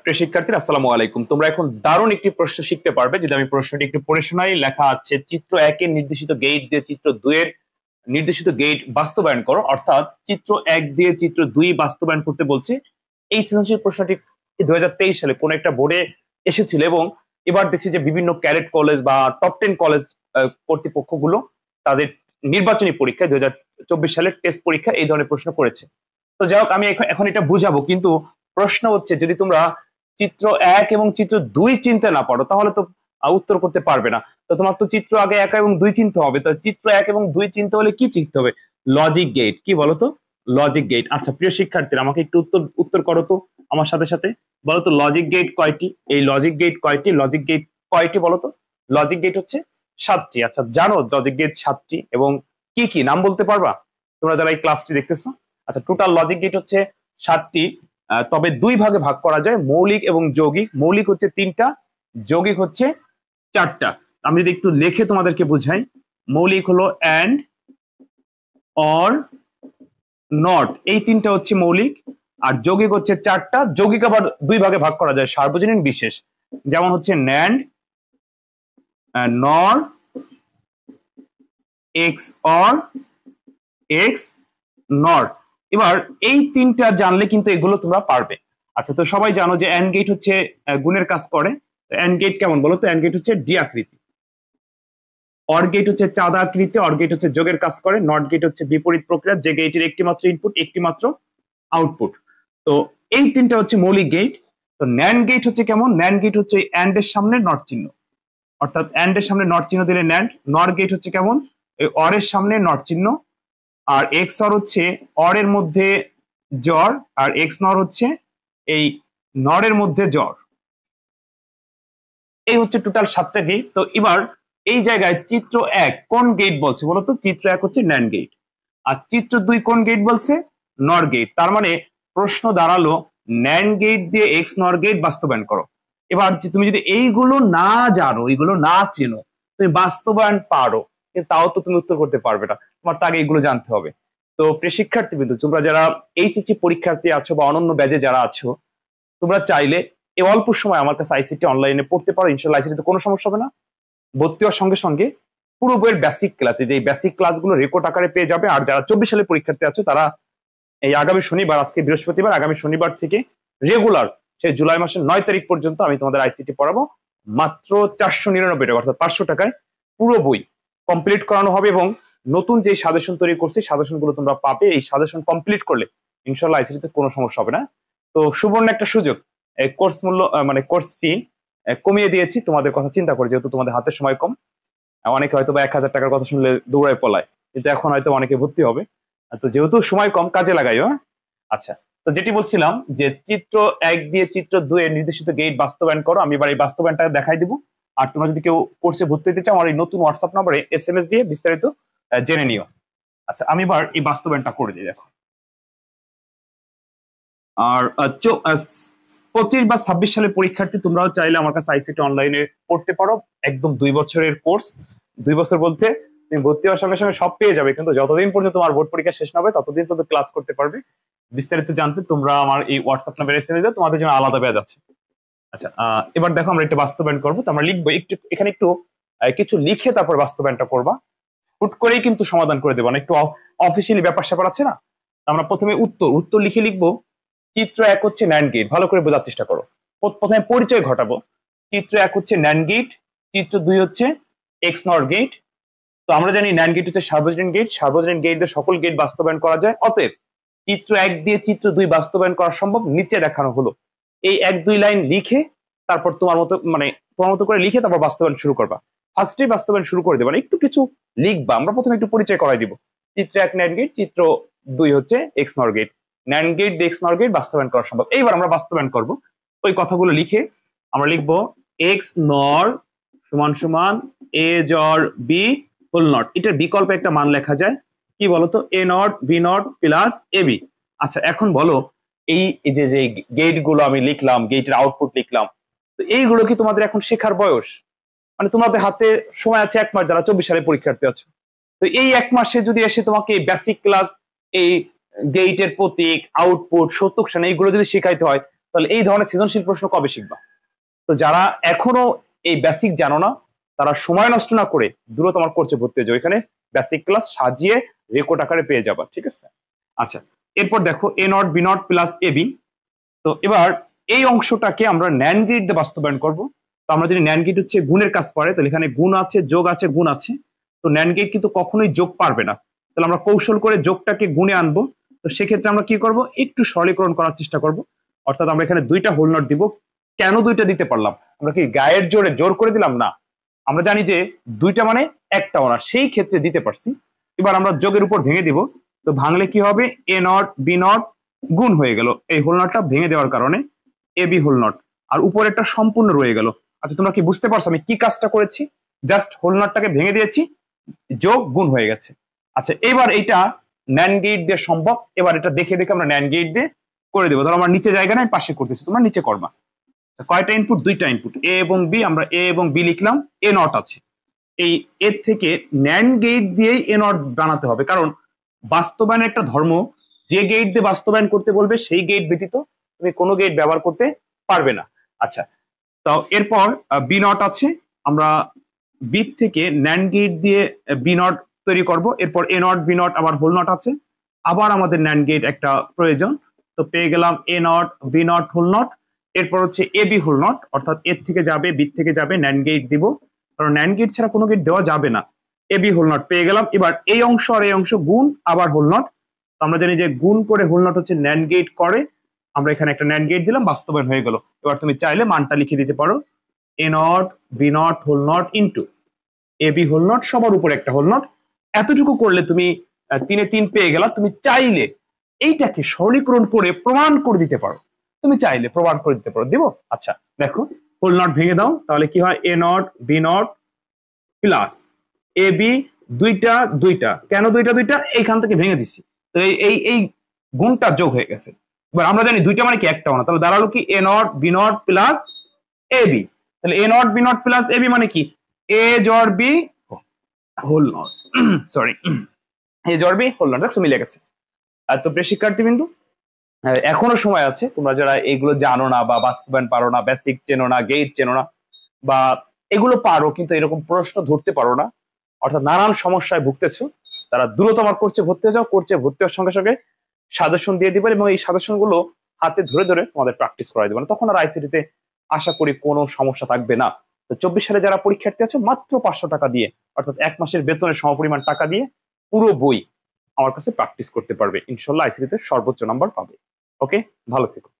প্রিয় শিক্ষার্থীরা আসসালামু আলাইকুম তোমরা এখন দারুণ একটি প্রশ্ন শিখতে পারবে যদি আমি প্রশ্নটি একটু পড়ে শোনাই লেখা আছে চিত্র একের নির্দেশিত গেট দিয়ে চিত্র দুয়ের নির্দেশিত গেট বাস্তবায়ন করো অর্থাৎ চিত্র এক দিয়ে চিত্র দুই বাস্তবায়ন করতে বলছি এই সৃজনশীল প্রশ্নটি দুই সালে কোন একটা বোর্ডে এসেছিল এবং এবার দেখছি যে বিভিন্ন ক্যারেট কলেজ বা টপ টেন কলেজ কর্তৃপক্ষগুলো তাদের নির্বাচনী পরীক্ষায় দুই সালের টেস্ট পরীক্ষা এই ধরনের প্রশ্ন করেছে তো যাই হোক আমি এখন এটা বুঝাবো কিন্তু প্রশ্ন হচ্ছে যদি তোমরা চিত্র এক এবং চিত্র দুই চিনতে না পারো তাহলে তো উত্তর করতে পারবে না তো তোমার তো চিত্র আগে এক এবং দুই চিনতে হবে তো চিত্র এক এবং দুই চিনতে হলে কি চিনতে হবে লজিক গেট কি বলতো লজিক গেট আচ্ছা প্রিয় শিক্ষার্থীরা আমাকে একটু উত্তর উত্তর করো তো আমার সাথে সাথে বলো তো লজিক গেট কয়টি এই লজিক গেট কয়টি লজিক গেট কয়টি তো লজিক গেট হচ্ছে সাতটি আচ্ছা জানো লজিক গেট সাতটি এবং কি কি নাম বলতে পারবা তোমরা যারা এই ক্লাসটি দেখতেছো আচ্ছা টোটাল লজিক গেট হচ্ছে সাতটি তবে দুই ভাগে ভাগ করা যায় মৌলিক এবং যৌগিক মৌলিক হচ্ছে তিনটা যৌগিক হচ্ছে চারটা আমি যদি একটু লেখে তোমাদেরকে বুঝাই মৌলিক হলো অ্যান্ড অর নট এই তিনটা হচ্ছে মৌলিক আর যৌগিক হচ্ছে চারটা যৌগিক আবার দুই ভাগে ভাগ করা যায় সার্বজনীন বিশেষ যেমন হচ্ছে ন্যান্ড নর এক্স অর এক্স নট এবার এই তিনটা জানলে কিন্তু এগুলো তোমরা পারবে আচ্ছা তো সবাই জানো যে অ্যান্ড গেট হচ্ছে গুণের কাজ করে অ্যান্ড গেট কেমন বলো তো অ্যান্ড গেট হচ্ছে ডি আকৃতি অর গেট হচ্ছে চাঁদা আকৃতি অর গেট হচ্ছে যোগের কাজ করে নট গেট হচ্ছে বিপরীত প্রক্রিয়া যে গেটের একটি মাত্র ইনপুট একটি মাত্র আউটপুট তো এই তিনটা হচ্ছে মৌলিক গেট তো ন্যান্ড গেট হচ্ছে কেমন ন্যান্ড গেট হচ্ছে অ্যান্ড এর সামনে নট চিহ্ন অর্থাৎ অ্যান্ড এর সামনে নট চিহ্ন দিলে ন্যান্ড নর গেট হচ্ছে কেমন অর এর সামনে নট চিহ্ন আর এক্স অর হচ্ছে অর এর মধ্যে জ্বর আর এক্স নর হচ্ছে এই নরের মধ্যে জ্বর এই হচ্ছে টোটাল সাতটা গেট তো এবার এই জায়গায় চিত্র এক কোন গেট বলছে বলতো চিত্র এক হচ্ছে ন্যান গেট আর চিত্র দুই কোন গেট বলছে নর গেট তার মানে প্রশ্ন দাঁড়ালো ন্যান গেট দিয়ে এক্স নর গেট বাস্তবায়ন করো এবার তুমি যদি এইগুলো না জানো এইগুলো না চেনো তুমি বাস্তবায়ন পারো তাও তো তুমি উত্তর করতে পারবে না তোমার তো আগে এগুলো জানতে হবে তো শিক্ষার্থী বিন্দু তোমরা যারা এইচএসসি পরীক্ষার্থী আছো বা অনন্য ব্যাজে যারা আছো তোমরা চাইলে এই অল্প সময় আমার কাছে আইসিটি অনলাইনে পড়তে পারো ইনশাল্লাহ তো কোনো সমস্যা হবে না ভর্তি হওয়ার সঙ্গে সঙ্গে পুরো বইয়ের বেসিক ক্লাসে যে বেসিক ক্লাসগুলো রেকর্ড আকারে পেয়ে যাবে আর যারা চব্বিশ সালে পরীক্ষার্থী আছে তারা এই আগামী শনিবার আজকে বৃহস্পতিবার আগামী শনিবার থেকে রেগুলার সেই জুলাই মাসের নয় তারিখ পর্যন্ত আমি তোমাদের আইসিটি পড়াবো মাত্র চারশো নিরানব্বই টাকা অর্থাৎ পাঁচশো টাকায় পুরো বই কমপ্লিট করানো হবে এবং নতুন যে সাজেশন তৈরি করছি সাজেশনগুলো তোমরা পাবে এই সাজেশন কমপ্লিট করলে ইনশাল্লাহ আইসিটিতে কোনো সমস্যা হবে না তো সুবর্ণ একটা সুযোগ কোর্স মূল্য মানে কোর্স ফি কমিয়ে দিয়েছি তোমাদের কথা চিন্তা করে যেহেতু তোমাদের হাতে সময় কম অনেকে হয়তো বা এক হাজার টাকার কথা শুনলে দৌড়ায় পলায় কিন্তু এখন হয়তো অনেকে ভর্তি হবে তো যেহেতু সময় কম কাজে লাগাই হ্যাঁ? আচ্ছা তো যেটি বলছিলাম যে চিত্র এক দিয়ে চিত্র দুই এর নির্দেশিত গেট বাস্তবায়ন করো আমি এবার এই বাস্তবায়নটা দেখাই দিব আর তোমরা যদি কেউ কোর্সে ভর্তি হতে চাও আমার এই নতুন হোয়াটসঅ্যাপ নম্বরে এস এম এস দিয়ে বিস্তারিত জেনে নিও আচ্ছা আমি এবার এই বাস্তবায়নটা করে দিই দেখো আর পঁচিশ বা ছাব্বিশ সালের পরীক্ষার্থী তোমরাও চাইলে আমার কাছে আইসিটি অনলাইনে পড়তে পারো একদম দুই বছরের কোর্স দুই বছর বলতে তুমি ভর্তি হওয়ার সঙ্গে সঙ্গে সব পেয়ে যাবে কিন্তু যতদিন পর্যন্ত তোমার বোর্ড পরীক্ষা শেষ না হবে ততদিন পর্যন্ত ক্লাস করতে পারবে বিস্তারিত জানতে তোমরা আমার এই হোয়াটসঅ্যাপ নাম্বারে এসে দিও তোমাদের জন্য আলাদা ব্যাজ আছে আচ্ছা এবার দেখো আমরা একটা বাস্তবায়ন করবো তো আমরা লিখবো একটু এখানে একটু কিছু লিখে তারপর বাস্তবায়নটা করবা হুট করেই কিন্তু সমাধান করে দেবো না মানে একটু অফিসিয়ালি ব্যাপার স্যাপার আছে না আমরা প্রথমে উত্তর উত্তর লিখে লিখবো চিত্র এক হচ্ছে ন্যান্ড গেট ভালো করে বোঝার চেষ্টা করো প্রথমে পরিচয় ঘটাবো চিত্র এক হচ্ছে ন্যান্ড গেট চিত্র দুই হচ্ছে এক্স নট গেট তো আমরা জানি ন্যান্ড গেট হচ্ছে সার্বজনীন গেট সার্বজনীন গেট দিয়ে সকল গেট বাস্তবায়ন করা যায় অতএব চিত্র এক দিয়ে চিত্র দুই বাস্তবায়ন করা সম্ভব নিচে দেখানো হলো এই এক দুই লাইন লিখে তারপর তোমার মতো মানে তোমার মতো করে লিখে তারপর বাস্তবায়ন শুরু করবা ফার্স্টেই বাস্তবায়ন শুরু করে দেবো না মানে একটু কিছু লিখবা আমরা প্রথমে একটু পরিচয় করাই দিব চিত্র এক ন্যান গেট চিত্র দুই হচ্ছে X nor gate NAND gate X nor gate বাস্তবায়ন করা সম্ভব এইবার আমরা বাস্তবায়ন করব ওই কথাগুলো লিখে আমরা লিখব এক্স নর সমান সমান এ জর বি হোল নট এটার বিকল্প একটা মান লেখা যায় কি বলতো A not B not plus A B আচ্ছা এখন বলো এই যে যে গুলো আমি লিখলাম গেটের আউটপুট লিখলাম তো এইগুলো কি তোমাদের এখন শেখার বয়স মানে তোমাদের হাতে সময় আছে এক মাস যারা চব্বিশ সালে পরীক্ষার্থী আছো তো এই এক মাসে যদি এসে তোমাকে বেসিক ক্লাস এই গেইটের প্রতীক আউটপুট সত্যকশন এইগুলো যদি শেখাইতে হয় তাহলে এই ধরনের সৃজনশীল প্রশ্ন কবে শিখবা তো যারা এখনো এই বেসিক জানো না তারা সময় নষ্ট না করে দূরে তোমার করছে ভর্তি হয়ে যাবে এখানে বেসিক ক্লাস সাজিয়ে রেকর্ড আকারে পেয়ে যাবা ঠিক আছে আচ্ছা এরপর দেখো A not B not plus A B তো এবার এই অংশটাকে আমরা ন্যান্ড গ্রিড দিয়ে বাস্তবায়ন করবো তো আমরা যদি ন্যান গেট হচ্ছে গুণের কাজ পারে তাহলে এখানে গুণ আছে যোগ আছে গুণ আছে তো ন্যান গেট কিন্তু কখনোই যোগ পারবে না তাহলে আমরা কৌশল করে যোগটাকে গুণে আনবো তো সেক্ষেত্রে আমরা কি করব একটু সরলীকরণ করার চেষ্টা করব অর্থাৎ আমরা এখানে দুইটা হোল নট দিব কেন দুইটা দিতে পারলাম আমরা কি গায়ের জোরে জোর করে দিলাম না আমরা জানি যে দুইটা মানে একটা ওনার সেই ক্ষেত্রে দিতে পারছি এবার আমরা যোগের উপর ভেঙে দিব তো ভাঙলে কি হবে এ নট বি নট গুণ হয়ে গেল এই হোল নটটা ভেঙে দেওয়ার কারণে এ বি হোল নট আর উপরেরটা সম্পূর্ণ রয়ে গেল আচ্ছা তোমরা কি বুঝতে পারছো আমি কি কাজটা করেছি জাস্ট হোলনাটটাকে ভেঙে দিয়েছি যোগ গুণ হয়ে গেছে আচ্ছা এবার এটা ন্যান গেট দিয়ে সম্ভব এবার এটা দেখে দেখে আমরা ন্যান গেট দিয়ে করে দেবো ধরো আমার নিচে জায়গা নাই পাশে করতেছি তোমরা নিচে করবা আচ্ছা, কয়টা ইনপুট দুইটা ইনপুট এ এবং বি আমরা এ এবং বি লিখলাম এ নট আছে এই এর থেকে ন্যান গেট দিয়েই এ নট বানাতে হবে কারণ বাস্তবায়নের একটা ধর্ম যে গেট দিয়ে বাস্তবায়ন করতে বলবে সেই গেট ব্যতীত তুমি কোনো গেট ব্যবহার করতে পারবে না আচ্ছা তো এরপর বি নট আছে আমরা বি থেকে ন্যান্ড গেট দিয়ে বি নট তৈরি করব এরপর এ নট বি নট আবার হোল নট আছে আবার আমাদের ন্যান্ড গেট একটা প্রয়োজন তো পেয়ে গেলাম A not B not whole not এরপর হচ্ছে এ বি হোল নট অর্থাৎ এর থেকে যাবে বি থেকে যাবে ন্যান্ড গেট দিব কারণ ন্যান্ড গেট ছাড়া কোনো গেট দেওয়া যাবে না এ বি হোল নট পেয়ে গেলাম এবার এই অংশ আর এই অংশ গুণ আবার হোল নট আমরা জানি যে গুণ করে হোল নট হচ্ছে ন্যান্ড গেট করে আমরা এখানে একটা ন্যান্ড গেট দিলাম বাস্তবায়ন হয়ে গেল এবার তুমি চাইলে মানটা লিখে দিতে পারো A not B not whole not into A B whole not সবার উপর একটা হোল নট এতটুকু করলে তুমি তিনে তিন পেয়ে গেলা তুমি চাইলে এইটাকে সরলীকরণ করে প্রমাণ করে দিতে পারো তুমি চাইলে প্রমাণ করে দিতে পারো দেব আচ্ছা দেখো হোল নট ভেঙে দাও তাহলে কি হয় A not B not plus A B দুইটা দুইটা কেন দুইটা দুইটা এইখান থেকে ভেঙে দিছি তো এই এই গুণটা যোগ হয়ে গেছে এবার আমরা জানি দুইটা মানে কি একটাও না মানে। তাহলে দাঁড়ালো কি A not B not plus A B তাহলে A not B not plus A B মানে কি A XOR B whole not sorry A XOR B whole not মিলে গেছে আর তো প্রিয় শিক্ষার্থী বিন্দু এখনো সময় আছে তোমরা যারা এগুলো জানো না বা বাস্তবায়ন পারো না বেসিক চেনো না গেট চেনো না বা এগুলো পারো কিন্তু এরকম প্রশ্ন ধরতে পারো না অর্থাৎ নানান সমস্যায় ভুগতেছো তারা দ্রুত আমার করছে ভর্তি হয়ে যাও করছে ভর্তি হওয়ার সঙ্গে সঙ্গে সাজেশন দিয়ে দিবেন এবং এই সাজেশন গুলো হাতে ধরে ধরে তোমাদের প্র্যাকটিস করাই দেবেন তখন আর আইসিটিতে আশা করি কোনো সমস্যা থাকবে না তো চব্বিশ সালে যারা পরীক্ষার্থী আছে মাত্র পাঁচশো টাকা দিয়ে অর্থাৎ এক মাসের বেতনের সমপরিমাণ টাকা দিয়ে পুরো বই আমার কাছে প্র্যাকটিস করতে পারবে ইনশাল্লাহ আইসিটিতে সর্বোচ্চ নাম্বার পাবে ওকে ভালো থেকো